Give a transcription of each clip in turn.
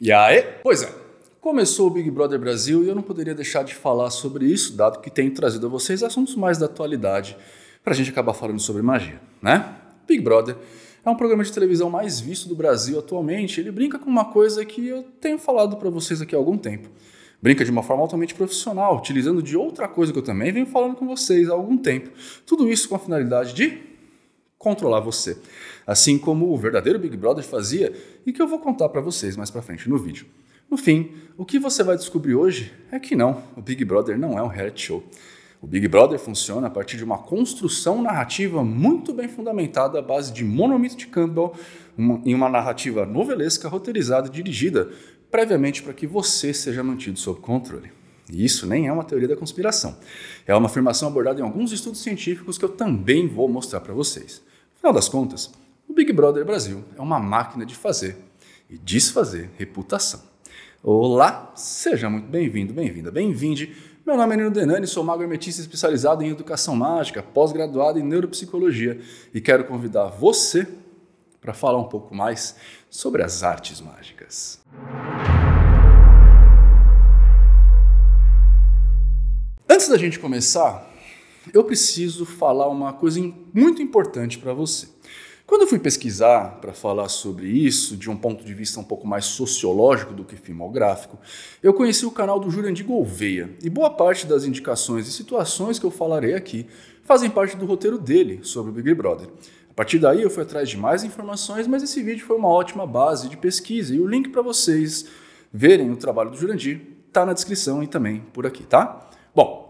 E aí? Pois é. Começou o Big Brother Brasil e eu não poderia deixar de falar sobre isso, dado que tenho trazido a vocês assuntos mais da atualidade para a gente acabar falando sobre magia, né? Big Brother é um programa de televisão mais visto do Brasil atualmente. Ele brinca com uma coisa que eu tenho falado para vocês aqui há algum tempo. Brinca de uma forma altamente profissional, utilizando de outra coisa que eu também venho falando com vocês há algum tempo. Tudo isso com a finalidade de controlar você. Assim como o verdadeiro Big Brother fazia e que eu vou contar para vocês mais para frente no vídeo. No fim, o que você vai descobrir hoje é que não, o Big Brother não é um reality show. O Big Brother funciona a partir de uma construção narrativa muito bem fundamentada à base de monomito de Campbell uma, em uma narrativa novelesca, roteirizada e dirigida previamente para que você seja mantido sob controle. E isso nem é uma teoria da conspiração. É uma afirmação abordada em alguns estudos científicos que eu também vou mostrar para vocês. Afinal das contas, o Big Brother Brasil é uma máquina de fazer e desfazer reputação. Olá, seja muito bem-vindo, bem-vinda, bem-vinde. Meu nome é Nino Denani, sou mago hermetista especializado em educação mágica, pós-graduado em neuropsicologia e quero convidar você para falar um pouco mais sobre as artes mágicas. Antes da gente começar, eu preciso falar uma coisa muito importante para você. Quando eu fui pesquisar para falar sobre isso, de um ponto de vista um pouco mais sociológico do que filmográfico, eu conheci o canal do Jurandir Gouveia, e boa parte das indicações e situações que eu falarei aqui fazem parte do roteiro dele sobre o Big Brother. A partir daí eu fui atrás de mais informações, mas esse vídeo foi uma ótima base de pesquisa, e o link para vocês verem o trabalho do Jurandir está na descrição e também por aqui, tá? Bom,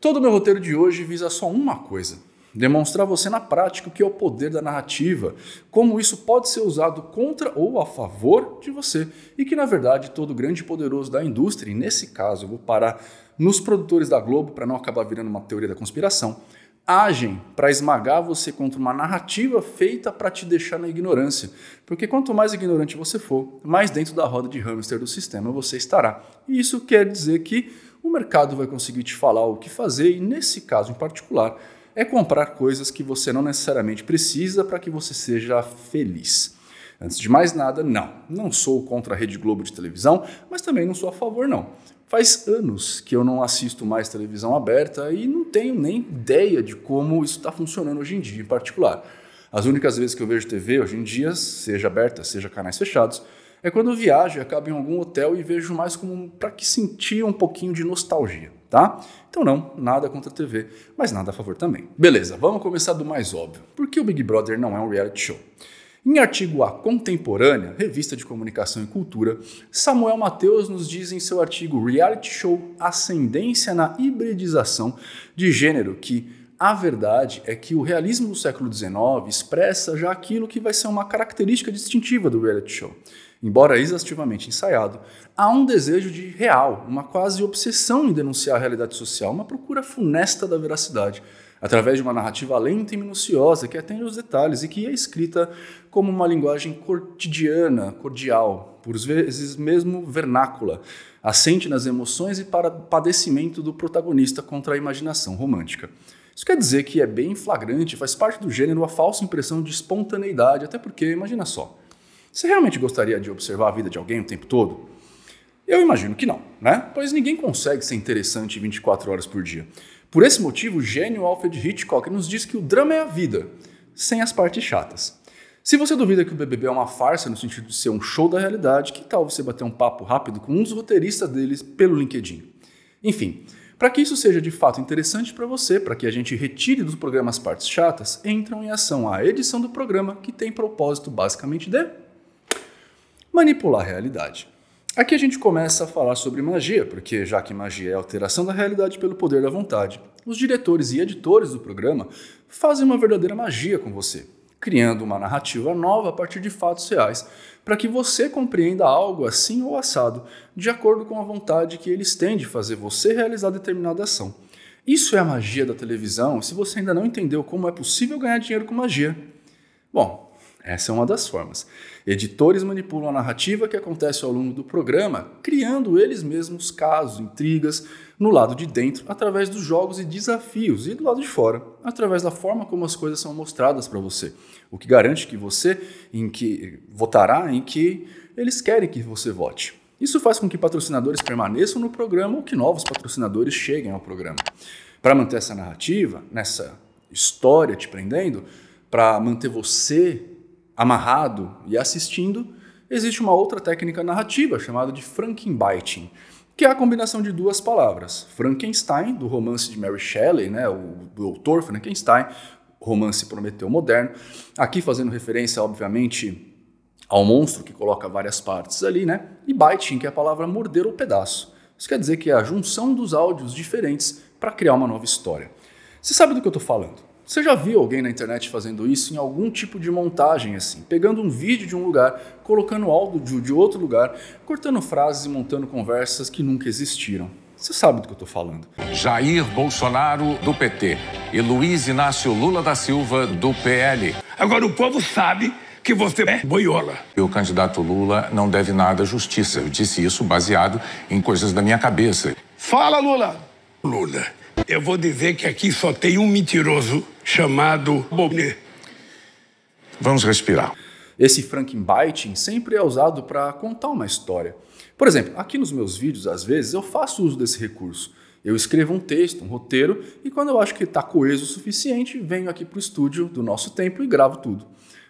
Todo o meu roteiro de hoje visa só uma coisa: demonstrar a você na prática o que é o poder da narrativa, como isso pode ser usado contra ou a favor de você, e que na verdade todo grande poderoso da indústria, e nesse caso eu vou parar nos produtores da Globo para não acabar virando uma teoria da conspiração, agem para esmagar você contra uma narrativa feita para te deixar na ignorância. Porque quanto mais ignorante você for, mais dentro da roda de hamster do sistema você estará. E isso quer dizer que o mercado vai conseguir te falar o que fazer e, nesse caso em particular, é comprar coisas que você não necessariamente precisa para que você seja feliz. Antes de mais nada, não. Não sou contra a Rede Globo de televisão, mas também não sou a favor, não. Faz anos que eu não assisto mais televisão aberta e não tenho nem ideia de como isso está funcionando hoje em dia, em particular. As únicas vezes que eu vejo TV hoje em dia, seja aberta, seja canais fechados, é quando eu viajo e acabo em algum hotel e vejo mais como para que sentir um pouquinho de nostalgia, tá? Então não, nada contra a TV, mas nada a favor também. Beleza, vamos começar do mais óbvio. Por que o Big Brother não é um reality show? Em artigo A Contemporânea, revista de comunicação e cultura, Samuel Mateus nos diz em seu artigo Reality Show Ascendência na Hibridização de Gênero que a verdade é que o realismo do século XIX expressa já aquilo que vai ser uma característica distintiva do reality show embora exaustivamente ensaiado, há um desejo de real, uma quase obsessão em denunciar a realidade social, uma procura funesta da veracidade, através de uma narrativa lenta e minuciosa que atende aos detalhes e que é escrita como uma linguagem cotidiana, cordial, por vezes mesmo vernácula, assente nas emoções e para padecimento do protagonista contra a imaginação romântica. Isso quer dizer que é bem flagrante, faz parte do gênero a falsa impressão de espontaneidade, até porque, imagina só, você realmente gostaria de observar a vida de alguém o tempo todo? Eu imagino que não, né? Pois ninguém consegue ser interessante 24 horas por dia. Por esse motivo, o gênio Alfred Hitchcock nos diz que o drama é a vida, sem as partes chatas. Se você duvida que o BBB é uma farsa no sentido de ser um show da realidade, que tal você bater um papo rápido com um dos roteiristas deles pelo LinkedIn? Enfim, para que isso seja de fato interessante para você, para que a gente retire dos programas partes chatas, entram em ação a edição do programa que tem propósito basicamente de manipular a realidade. Aqui a gente começa a falar sobre magia, porque já que magia é a alteração da realidade pelo poder da vontade, os diretores e editores do programa fazem uma verdadeira magia com você, criando uma narrativa nova a partir de fatos reais, para que você compreenda algo assim ou assado, de acordo com a vontade que eles têm de fazer você realizar determinada ação. Isso é a magia da televisão, se você ainda não entendeu como é possível ganhar dinheiro com magia. Bom, essa é uma das formas. Editores manipulam a narrativa que acontece ao longo do programa, criando eles mesmos casos, intrigas, no lado de dentro, através dos jogos e desafios, e do lado de fora, através da forma como as coisas são mostradas para você. O que garante que você em que votará em que eles querem que você vote. Isso faz com que patrocinadores permaneçam no programa ou que novos patrocinadores cheguem ao programa. Para manter essa narrativa, nessa história te prendendo, para manter você amarrado e assistindo, existe uma outra técnica narrativa chamada de Frankenbiting, que é a combinação de duas palavras. Frankenstein, do romance de Mary Shelley, né, o doutor Frankenstein, romance Prometeu moderno, aqui fazendo referência, obviamente, ao monstro que coloca várias partes ali, né, e biting, que é a palavra morder ou pedaço. Isso quer dizer que é a junção dos áudios diferentes para criar uma nova história. Você sabe do que eu estou falando? Você já viu alguém na internet fazendo isso em algum tipo de montagem assim, pegando um vídeo de um lugar, colocando algo de outro lugar, cortando frases e montando conversas que nunca existiram. Você sabe do que eu estou falando. Jair Bolsonaro, do PT, e Luiz Inácio Lula da Silva, do PL. Agora o povo sabe que você é boiola. E o candidato Lula não deve nada à justiça. Eu disse isso baseado em coisas da minha cabeça. Fala, Lula! Lula, eu vou dizer que aqui só tem um mentiroso chamado Bonnet. Vamos respirar. Esse Frankenbiting sempre é usado para contar uma história. Por exemplo, aqui nos meus vídeos, às vezes, eu faço uso desse recurso. Eu escrevo um texto, um roteiro, e quando eu acho que está coeso o suficiente, venho aqui para o estúdio do nosso tempo e gravo tudo.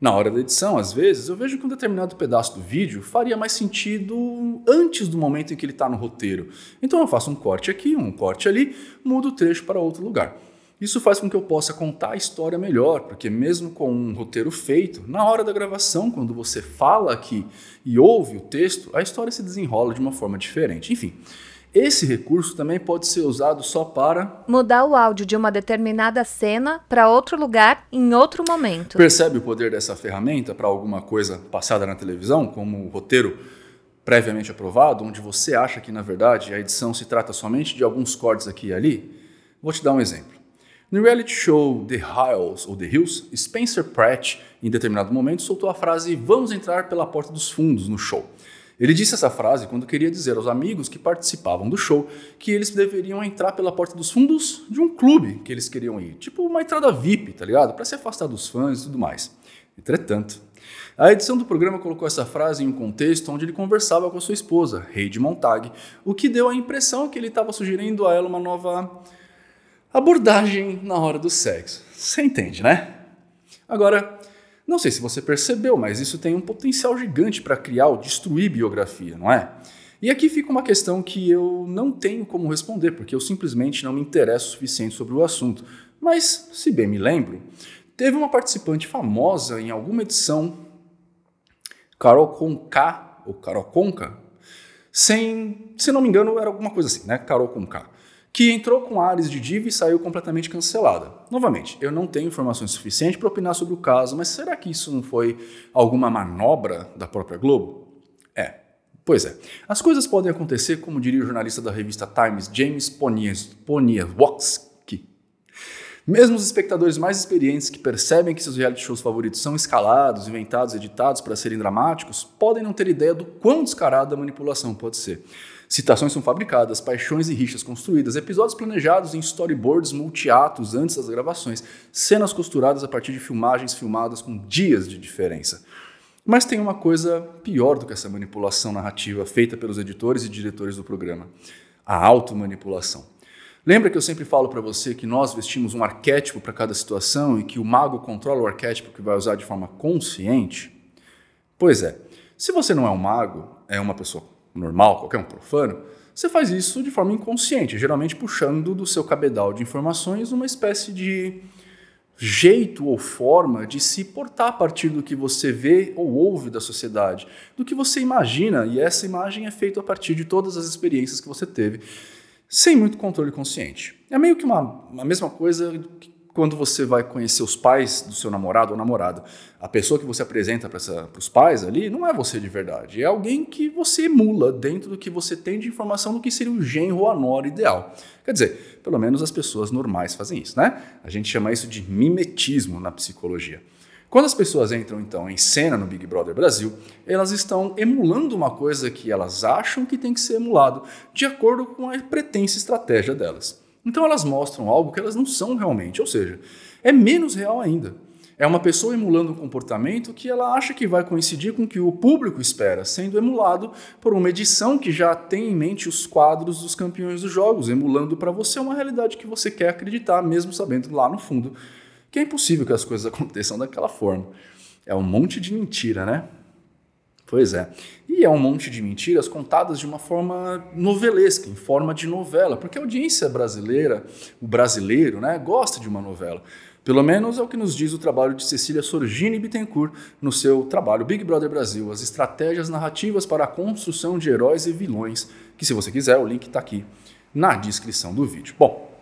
Na hora da edição, às vezes, eu vejo que um determinado pedaço do vídeo faria mais sentido antes do momento em que ele está no roteiro. Então eu faço um corte aqui, um corte ali, mudo o trecho para outro lugar. Isso faz com que eu possa contar a história melhor, porque mesmo com um roteiro feito, na hora da gravação, quando você fala aqui e ouve o texto, a história se desenrola de uma forma diferente. Enfim, esse recurso também pode ser usado só para mudar o áudio de uma determinada cena para outro lugar em outro momento. Percebe o poder dessa ferramenta para alguma coisa passada na televisão, como o roteiro previamente aprovado, onde você acha que na verdade a edição se trata somente de alguns cortes aqui e ali? Vou te dar um exemplo. No reality show The Hills ou The Hills, Spencer Pratt, em determinado momento, soltou a frase "Vamos entrar pela porta dos fundos" no show. Ele disse essa frase quando queria dizer aos amigos que participavam do show que eles deveriam entrar pela porta dos fundos de um clube que eles queriam ir, tipo uma entrada VIP, tá ligado? Para se afastar dos fãs e tudo mais. Entretanto, a edição do programa colocou essa frase em um contexto onde ele conversava com sua esposa, Heidi Montag, o que deu a impressão que ele estava sugerindo a ela uma nova abordagem na hora do sexo. Você entende, né? Agora, não sei se você percebeu, mas isso tem um potencial gigante para criar ou destruir biografia, não é? E aqui fica uma questão que eu não tenho como responder, porque eu simplesmente não me interesso o suficiente sobre o assunto. Mas, se bem me lembro, teve uma participante famosa em alguma edição, Carol Conká, ou Carol Conca, sem, se não me engano, era alguma coisa assim, né? Carol Conká que entrou com áreas de diva e saiu completamente cancelada. Novamente, eu não tenho informações suficientes para opinar sobre o caso, mas será que isso não foi alguma manobra da própria Globo? É. Pois é. As coisas podem acontecer, como diria o jornalista da revista Times, James Poniewski. Mesmo os espectadores mais experientes que percebem que seus reality shows favoritos são escalados, inventados, editados para serem dramáticos, podem não ter ideia do quão descarada a manipulação pode ser. Citações são fabricadas, paixões e rixas construídas, episódios planejados em storyboards multiatos antes das gravações, cenas costuradas a partir de filmagens filmadas com dias de diferença. Mas tem uma coisa pior do que essa manipulação narrativa feita pelos editores e diretores do programa: a automanipulação. Lembra que eu sempre falo para você que nós vestimos um arquétipo para cada situação e que o mago controla o arquétipo que vai usar de forma consciente? Pois é, se você não é um mago, é uma pessoa normal, qualquer um profano, você faz isso de forma inconsciente, geralmente puxando do seu cabedal de informações uma espécie de jeito ou forma de se portar a partir do que você vê ou ouve da sociedade, do que você imagina, e essa imagem é feita a partir de todas as experiências que você teve, sem muito controle consciente. É meio que uma, a mesma coisa quando você vai conhecer os pais do seu namorado ou namorada, a pessoa que você apresenta para os pais ali não é você de verdade, é alguém que você emula dentro do que você tem de informação do que seria o genro ou a nora ideal. Quer dizer, pelo menos as pessoas normais fazem isso, né? A gente chama isso de mimetismo na psicologia. Quando as pessoas entram então em cena no Big Brother Brasil, elas estão emulando uma coisa que elas acham que tem que ser emulado, de acordo com a pretensa estratégia delas. Então elas mostram algo que elas não são realmente, ou seja, é menos real ainda. É uma pessoa emulando um comportamento que ela acha que vai coincidir com o que o público espera, sendo emulado por uma edição que já tem em mente os quadros dos campeões dos jogos, emulando para você uma realidade que você quer acreditar, mesmo sabendo lá no fundo que é impossível que as coisas aconteçam daquela forma. É um monte de mentira, né? Pois é. E é um monte de mentiras contadas de uma forma novelesca, em forma de novela, porque a audiência brasileira, o brasileiro, né, gosta de uma novela. Pelo menos é o que nos diz o trabalho de Cecília Sorgini Bittencourt no seu trabalho Big Brother Brasil, as estratégias narrativas para a construção de heróis e vilões, que se você quiser, o link está aqui na descrição do vídeo. Bom,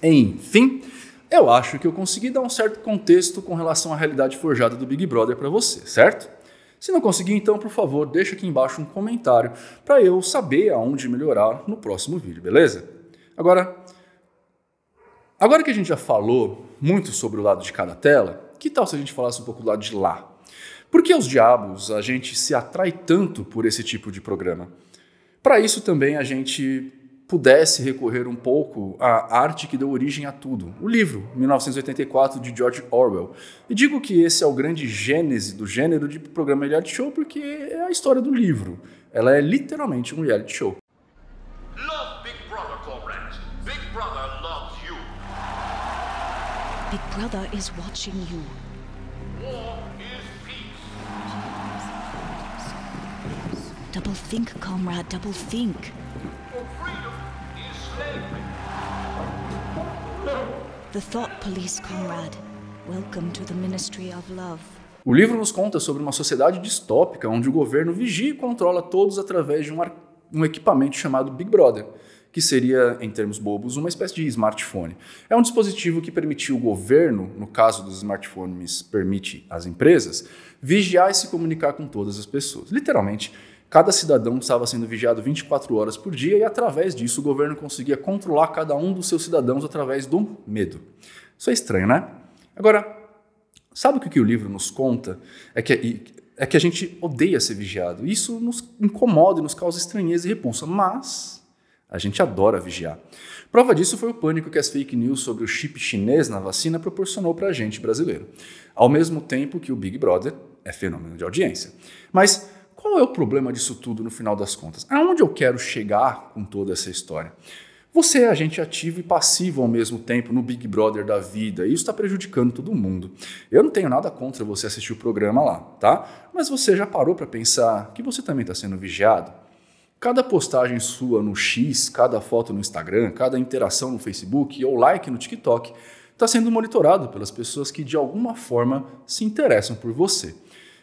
enfim, eu acho que eu consegui dar um certo contexto com relação à realidade forjada do Big Brother para você, certo? Se não conseguir, então, por favor, deixa aqui embaixo um comentário para eu saber aonde melhorar no próximo vídeo, beleza? Agora, agora que a gente já falou muito sobre o lado de cada tela, que tal se a gente falasse um pouco do lado de lá? Por que os diabos a gente se atrai tanto por esse tipo de programa? Para isso também a gente pudesse recorrer um pouco à arte que deu origem a tudo, o livro 1984 de George Orwell. E digo que esse é o grande gênese do gênero de programa reality show porque é a história do livro. Ela é literalmente um reality show. Love Big Brother, comrades. Big Brother loves you. Big Brother is watching you. War is peace. Double think, comrade, double think. The Thought Police Comrade. Welcome to the Ministry of Love. O livro nos conta sobre uma sociedade distópica onde o governo vigia e controla todos através de um, um equipamento chamado Big Brother, que seria, em termos bobos, uma espécie de smartphone. É um dispositivo que permitiu o governo, no caso dos smartphones, permite às empresas, vigiar e se comunicar com todas as pessoas. Literalmente, Cada cidadão estava sendo vigiado 24 horas por dia e, através disso, o governo conseguia controlar cada um dos seus cidadãos através do medo. Isso é estranho, né? Agora, sabe o que o livro nos conta? É que, é que a gente odeia ser vigiado. Isso nos incomoda e nos causa estranheza e repulsa, mas a gente adora vigiar. Prova disso foi o pânico que as fake news sobre o chip chinês na vacina proporcionou para a gente brasileiro, ao mesmo tempo que o Big Brother é fenômeno de audiência. Mas qual é o problema disso tudo no final das contas? Aonde eu quero chegar com toda essa história? Você é agente ativo e passivo ao mesmo tempo no Big Brother da vida. E isso está prejudicando todo mundo. Eu não tenho nada contra você assistir o programa lá, tá? Mas você já parou para pensar que você também está sendo vigiado? Cada postagem sua no X, cada foto no Instagram, cada interação no Facebook ou like no TikTok está sendo monitorado pelas pessoas que de alguma forma se interessam por você.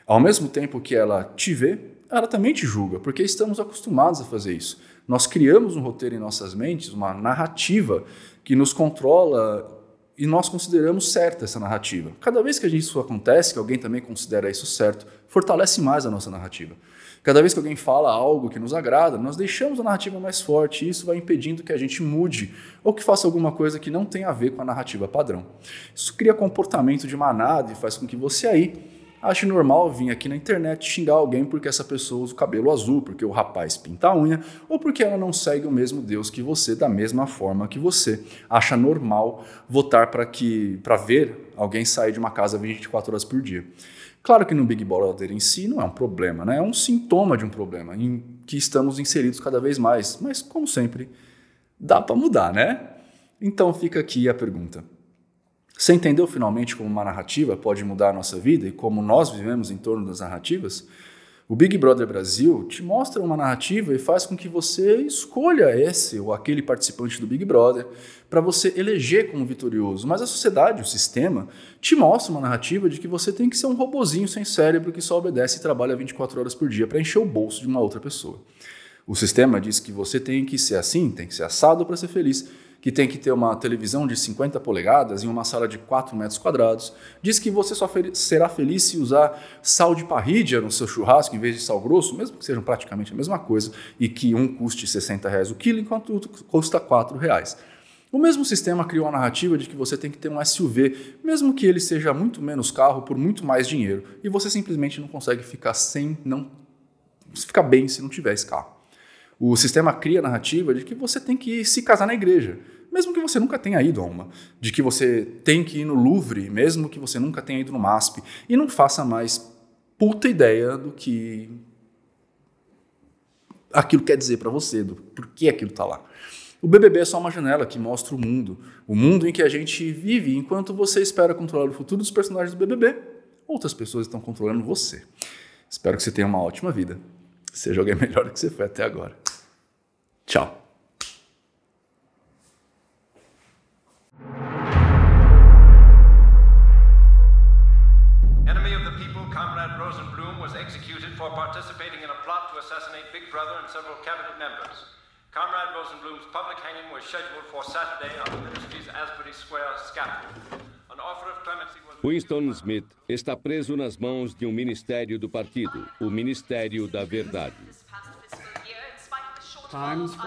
Ao mesmo tempo que ela te vê, ela também te julga, porque estamos acostumados a fazer isso. Nós criamos um roteiro em nossas mentes, uma narrativa que nos controla e nós consideramos certa essa narrativa. Cada vez que isso acontece, que alguém também considera isso certo, fortalece mais a nossa narrativa. Cada vez que alguém fala algo que nos agrada, nós deixamos a narrativa mais forte e isso vai impedindo que a gente mude ou que faça alguma coisa que não tem a ver com a narrativa padrão. Isso cria comportamento de manada e faz com que você aí acho normal vir aqui na internet xingar alguém porque essa pessoa usa o cabelo azul, porque o rapaz pinta a unha, ou porque ela não segue o mesmo Deus que você, da mesma forma que você. Acha normal votar para que para ver alguém sair de uma casa 24 horas por dia. Claro que no Big Brother em si não é um problema, né? é um sintoma de um problema em que estamos inseridos cada vez mais, mas como sempre, dá para mudar, né? Então fica aqui a pergunta. Você entendeu finalmente como uma narrativa pode mudar a nossa vida e como nós vivemos em torno das narrativas? O Big Brother Brasil te mostra uma narrativa e faz com que você escolha esse ou aquele participante do Big Brother para você eleger como vitorioso. Mas a sociedade, o sistema, te mostra uma narrativa de que você tem que ser um robozinho sem cérebro que só obedece e trabalha 24 horas por dia para encher o bolso de uma outra pessoa. O sistema diz que você tem que ser assim, tem que ser assado para ser feliz que tem que ter uma televisão de 50 polegadas em uma sala de 4 metros quadrados, diz que você só será feliz se usar sal de parrídia no seu churrasco em vez de sal grosso, mesmo que sejam praticamente a mesma coisa, e que um custe 60 reais o quilo, enquanto o outro custa 4 reais. O mesmo sistema criou a narrativa de que você tem que ter um SUV, mesmo que ele seja muito menos carro por muito mais dinheiro, e você simplesmente não consegue ficar sem não ficar bem se não tiver esse carro. O sistema cria a narrativa de que você tem que se casar na igreja, mesmo que você nunca tenha ido a uma, de que você tem que ir no Louvre, mesmo que você nunca tenha ido no MASP, e não faça mais puta ideia do que aquilo quer dizer para você, do por que aquilo está lá. O BBB é só uma janela que mostra o mundo, o mundo em que a gente vive, enquanto você espera controlar o futuro dos personagens do BBB, outras pessoas estão controlando você. Espero que você tenha uma ótima vida. Você melhor do que você foi até agora. Tchau. Enemy of the people, Comrade Rosenblum was executed for participating in a plot to assassinate Big Brother and several cabinet members. Comrade Rosenblum's public hanging was scheduled for Saturday on the ministry's Asbury Square scaffold. Winston Smith está preso nas mãos de um ministério do partido, o Ministério da Verdade. Times 14,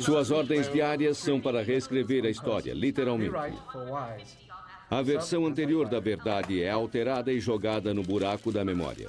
Suas ordens diárias são para reescrever a história, literalmente. A versão anterior da verdade é alterada e jogada no buraco da memória.